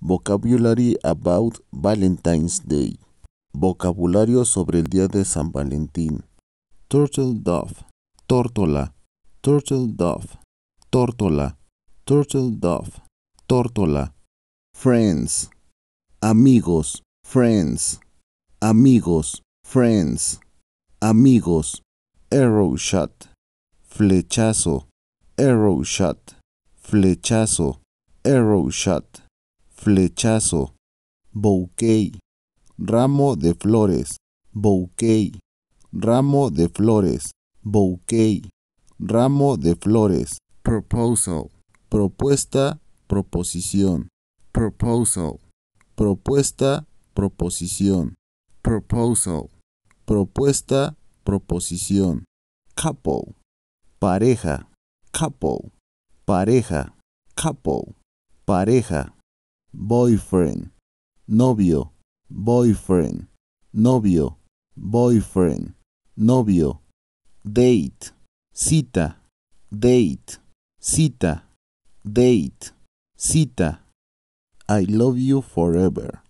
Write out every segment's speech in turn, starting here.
Vocabulary about Valentine's Day. Vocabulario sobre el día de San Valentín. Turtle dove, tórtola, turtle dove, tórtola, turtle dove, tórtola. Friends, amigos, friends, amigos, friends, amigos. Arrow shot, flechazo, arrow shot, flechazo, arrow shot flechazo, bouquet, ramo de flores, bouquet, ramo de flores, bouquet, ramo de flores, proposal, propuesta, proposición, proposal, propuesta, proposición, proposal, propuesta, proposición, couple, pareja, couple, pareja, couple, pareja boyfriend, novio, boyfriend, novio, boyfriend, novio, date, cita, date, cita, date, cita. I love you forever.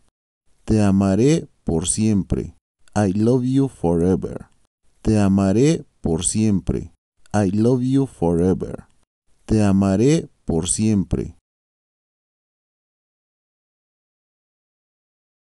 Te amaré por siempre. I love you forever. Te amaré por siempre. I love you forever. Te amaré por siempre.